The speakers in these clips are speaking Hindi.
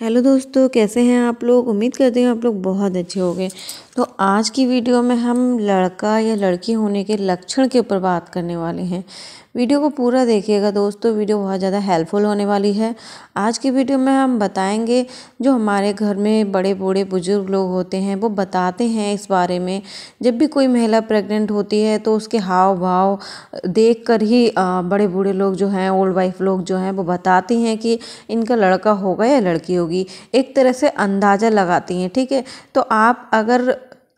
हेलो दोस्तों कैसे हैं आप लोग उम्मीद करते हैं आप लोग बहुत अच्छे गए तो आज की वीडियो में हम लड़का या लड़की होने के लक्षण के ऊपर बात करने वाले हैं वीडियो को पूरा देखिएगा दोस्तों वीडियो बहुत ज़्यादा हेल्पफुल होने वाली है आज की वीडियो में हम बताएंगे जो हमारे घर में बड़े बूढ़े बुजुर्ग लोग होते हैं वो बताते हैं इस बारे में जब भी कोई महिला प्रेग्नेंट होती है तो उसके हाव भाव देख कर ही बड़े बूढ़े लोग जो हैं ओल्ड वाइफ लोग जो हैं वो बताती हैं कि इनका लड़का होगा या लड़की होगी एक तरह से अंदाज़ा लगाती हैं ठीक है तो आप अगर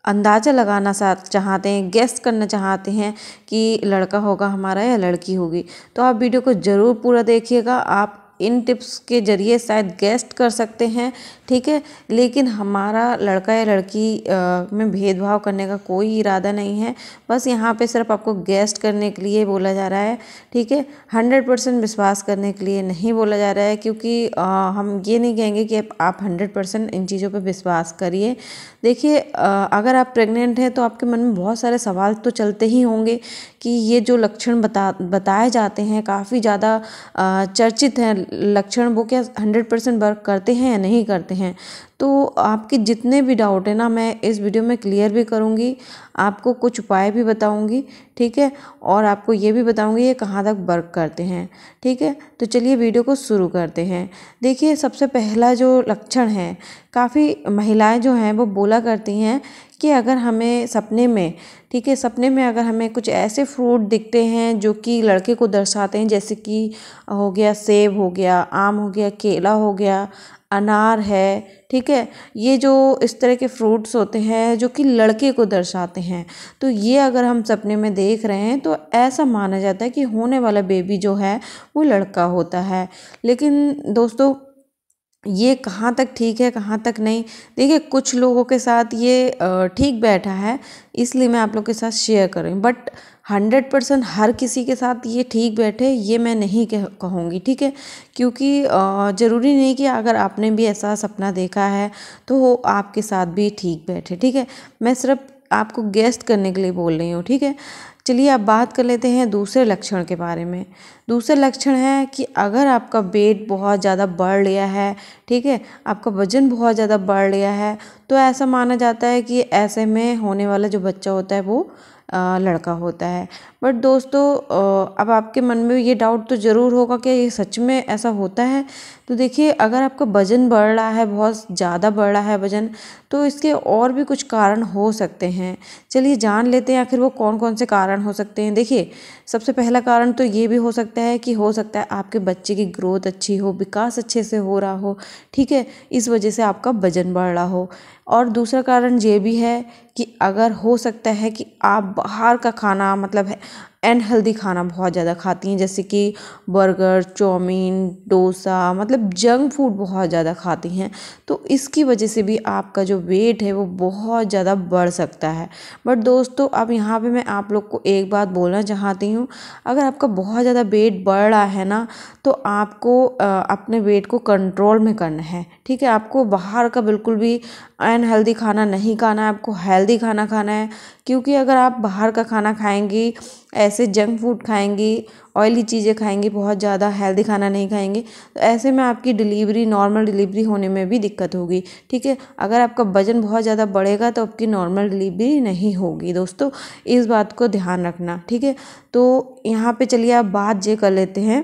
अंदाज़ा लगाना चाहते हैं गेस करना चाहते हैं कि लड़का होगा हमारा या लड़की होगी तो आप वीडियो को ज़रूर पूरा देखिएगा आप इन टिप्स के ज़रिए शायद गेस्ट कर सकते हैं ठीक है लेकिन हमारा लड़का या लड़की आ, में भेदभाव करने का कोई इरादा नहीं है बस यहाँ पे सिर्फ आपको गेस्ट करने के लिए बोला जा रहा है ठीक है हंड्रेड परसेंट विश्वास करने के लिए नहीं बोला जा रहा है क्योंकि आ, हम ये नहीं कहेंगे कि आप हंड्रेड परसेंट इन चीज़ों पर विश्वास करिए देखिए अगर आप प्रेग्नेंट हैं तो आपके मन में बहुत सारे सवाल तो चलते ही होंगे कि ये जो लक्षण बता बताए जाते हैं काफ़ी ज़्यादा चर्चित हैं लक्षण वो क्या हंड्रेड परसेंट वर्क करते हैं या नहीं करते हैं तो आपके जितने भी डाउट हैं ना मैं इस वीडियो में क्लियर भी करूँगी आपको कुछ उपाय भी बताऊँगी ठीक है और आपको ये भी बताऊँगी ये कहाँ तक वर्क करते हैं ठीक है तो चलिए वीडियो को शुरू करते हैं देखिए सबसे पहला जो लक्षण है काफ़ी महिलाएं जो हैं वो बोला करती हैं कि अगर हमें सपने में ठीक है सपने में अगर हमें कुछ ऐसे फ्रूट दिखते हैं जो कि लड़के को दर्शाते हैं जैसे कि हो गया सेब हो गया आम हो गया केला हो गया अनार है ठीक है ये जो इस तरह के फ्रूट्स होते हैं जो कि लड़के को दर्शाते हैं तो ये अगर हम सपने में देख रहे हैं तो ऐसा माना जाता है कि होने वाला बेबी जो है वो लड़का होता है लेकिन दोस्तों ये कहाँ तक ठीक है कहाँ तक नहीं देखिए कुछ लोगों के साथ ये ठीक बैठा है इसलिए मैं आप लोग के साथ शेयर कर रही हूँ बट हंड्रेड परसेंट हर किसी के साथ ये ठीक बैठे ये मैं नहीं कह कहूँगी ठीक है क्योंकि ज़रूरी नहीं कि अगर आपने भी ऐसा सपना देखा है तो वो आपके साथ भी ठीक बैठे ठीक है मैं सिर्फ आपको गेस्ट करने के लिए बोल रही हूँ ठीक है चलिए अब बात कर लेते हैं दूसरे लक्षण के बारे में दूसरा लक्षण है कि अगर आपका वेट बहुत ज़्यादा बढ़ गया है ठीक है आपका वज़न बहुत ज़्यादा बढ़ गया है तो ऐसा माना जाता है कि ऐसे में होने वाला जो बच्चा होता है वो लड़का होता है बट दोस्तों अब आपके मन में ये डाउट तो ज़रूर होगा कि ये सच में ऐसा होता है तो देखिए अगर आपका वज़न बढ़ रहा है बहुत ज़्यादा बढ़ रहा है वज़न तो इसके और भी कुछ कारण हो सकते हैं चलिए जान लेते हैं आखिर वो कौन कौन से कारण हो सकते हैं देखिए सबसे पहला कारण तो ये भी हो सकता है कि हो सकता है आपके बच्चे की ग्रोथ अच्छी हो विकास अच्छे से हो रहा हो ठीक है इस वजह से आपका वज़न बढ़ रहा हो और दूसरा कारण ये भी है कि अगर हो सकता है कि आप बाहर का खाना मतलब है अनहेल्दी खाना बहुत ज़्यादा खाती हैं जैसे कि बर्गर चाउमीन डोसा मतलब जंक फूड बहुत ज़्यादा खाती हैं तो इसकी वजह से भी आपका जो वेट है वो बहुत ज़्यादा बढ़ सकता है बट दोस्तों अब यहाँ पे मैं आप लोग को एक बात बोलना चाहती हूँ अगर आपका बहुत ज़्यादा वेट बढ़ रहा है ना तो आपको अपने वेट को कंट्रोल में करना है ठीक है आपको बाहर का बिल्कुल भी अनहेल्दी खाना नहीं खाना है आपको हेल्दी खाना खाना है क्योंकि अगर आप बाहर का खाना खाएंगी ऐसे जंक फूड खाएंगे ऑयली चीज़ें खाएंगे बहुत ज़्यादा हेल्दी खाना नहीं खाएंगे तो ऐसे में आपकी डिलीवरी नॉर्मल डिलीवरी होने में भी दिक्कत होगी ठीक है अगर आपका वज़न बहुत ज़्यादा बढ़ेगा तो आपकी नॉर्मल डिलीवरी नहीं होगी दोस्तों इस बात को ध्यान रखना ठीक है तो यहाँ पर चलिए आप बात ये कर लेते हैं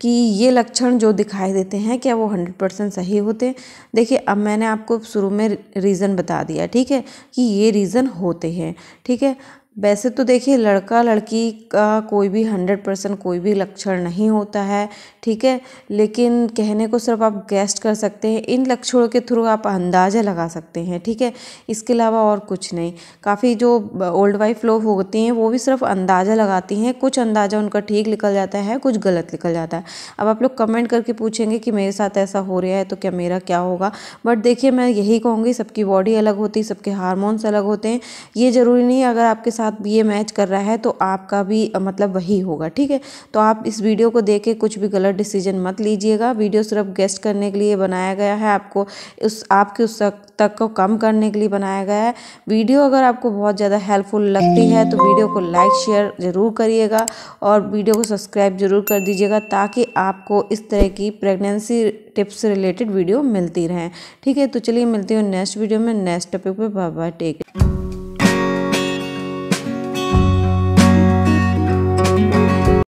कि ये लक्षण जो दिखाई देते हैं क्या वो हंड्रेड परसेंट सही होते हैं देखिए अब मैंने आपको शुरू में रीज़न बता दिया ठीक है कि ये रीज़न होते हैं ठीक है वैसे तो देखिए लड़का लड़की का कोई भी हंड्रेड परसेंट कोई भी लक्षण नहीं होता है ठीक है लेकिन कहने को सिर्फ आप गेस्ट कर सकते हैं इन लक्षणों के थ्रू आप अंदाज़ा लगा सकते हैं ठीक है इसके अलावा और कुछ नहीं काफ़ी जो ओल्ड वाइफ लोग होती हैं वो भी सिर्फ अंदाज़ा लगाती हैं कुछ अंदाज़ा उनका ठीक निकल जाता है कुछ गलत निकल जाता है अब आप लोग कमेंट करके पूछेंगे कि मेरे साथ ऐसा हो रहा है तो क्या मेरा क्या होगा बट देखिए मैं यही कहूँगी सबकी बॉडी अलग होती सबके हारमोन्स अलग होते हैं ये ज़रूरी नहीं अगर आपके साथ ये मैच कर रहा है तो आपका भी मतलब वही होगा ठीक है तो आप इस वीडियो को देख के कुछ भी गलत डिसीजन मत लीजिएगा वीडियो सिर्फ गेस्ट करने के लिए बनाया गया है आपको उस आपके उस तक को कम करने के लिए बनाया गया है वीडियो अगर आपको बहुत ज़्यादा हेल्पफुल लगती है तो वीडियो को लाइक शेयर ज़रूर करिएगा और वीडियो को सब्सक्राइब ज़रूर कर दीजिएगा ताकि आपको इस तरह की प्रेगनेंसी टिप्स से रिलेटेड वीडियो मिलती रहें ठीक है तो चलिए मिलती हूँ नेक्स्ट वीडियो में नेक्स्ट टॉपिक पर बाय बाय टेक